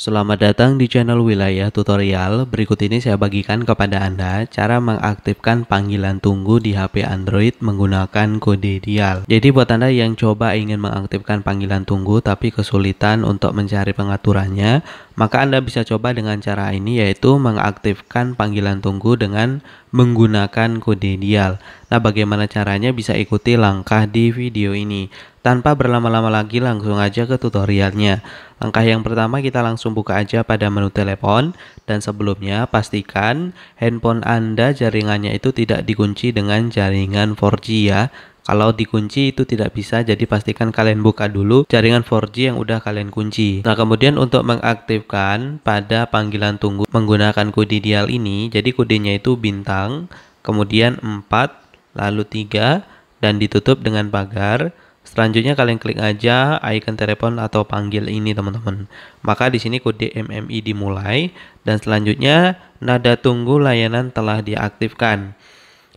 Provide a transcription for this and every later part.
Selamat datang di channel wilayah tutorial, berikut ini saya bagikan kepada Anda cara mengaktifkan panggilan tunggu di HP Android menggunakan kode dial. Jadi buat Anda yang coba ingin mengaktifkan panggilan tunggu tapi kesulitan untuk mencari pengaturannya, maka Anda bisa coba dengan cara ini yaitu mengaktifkan panggilan tunggu dengan menggunakan kode dial. Nah, bagaimana caranya bisa ikuti langkah di video ini. Tanpa berlama-lama lagi langsung aja ke tutorialnya. Langkah yang pertama kita langsung buka aja pada menu telepon dan sebelumnya pastikan handphone Anda jaringannya itu tidak dikunci dengan jaringan 4G ya. Kalau dikunci itu tidak bisa, jadi pastikan kalian buka dulu jaringan 4G yang udah kalian kunci. Nah, kemudian untuk mengaktifkan pada panggilan tunggu menggunakan kode dial ini, jadi kodenya itu bintang, kemudian 4, lalu 3, dan ditutup dengan pagar. Selanjutnya kalian klik aja icon telepon atau panggil ini teman-teman. Maka di sini kode MMI dimulai dan selanjutnya nada tunggu layanan telah diaktifkan.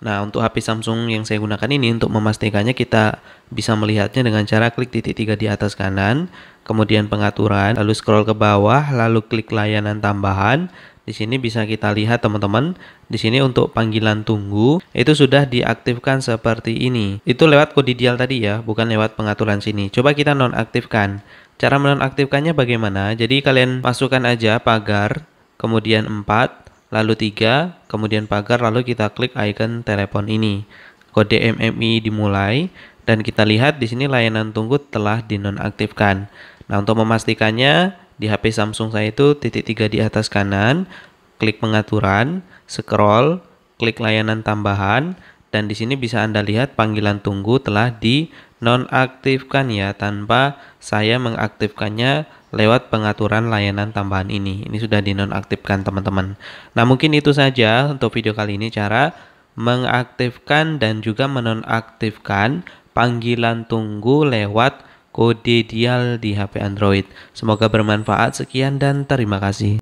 Nah, untuk HP Samsung yang saya gunakan ini untuk memastikannya kita bisa melihatnya dengan cara klik titik tiga di atas kanan, kemudian pengaturan, lalu scroll ke bawah, lalu klik layanan tambahan. Di sini bisa kita lihat teman-teman, di sini untuk panggilan tunggu itu sudah diaktifkan seperti ini. Itu lewat kode dial tadi ya, bukan lewat pengaturan sini. Coba kita nonaktifkan. Cara menonaktifkannya bagaimana? Jadi kalian masukkan aja pagar, kemudian 4, lalu 3, kemudian pagar, lalu kita klik icon telepon ini. Kode MMI dimulai, dan kita lihat di sini layanan tunggu telah dinonaktifkan. Nah, untuk memastikannya, di HP Samsung saya itu titik tiga di atas kanan, klik pengaturan, scroll, klik layanan tambahan, dan di sini bisa Anda lihat panggilan tunggu telah dinonaktifkan ya tanpa saya mengaktifkannya lewat pengaturan layanan tambahan ini. Ini sudah dinonaktifkan teman-teman. Nah mungkin itu saja untuk video kali ini cara mengaktifkan dan juga menonaktifkan panggilan tunggu lewat kode dial di HP Android. Semoga bermanfaat. Sekian dan terima kasih.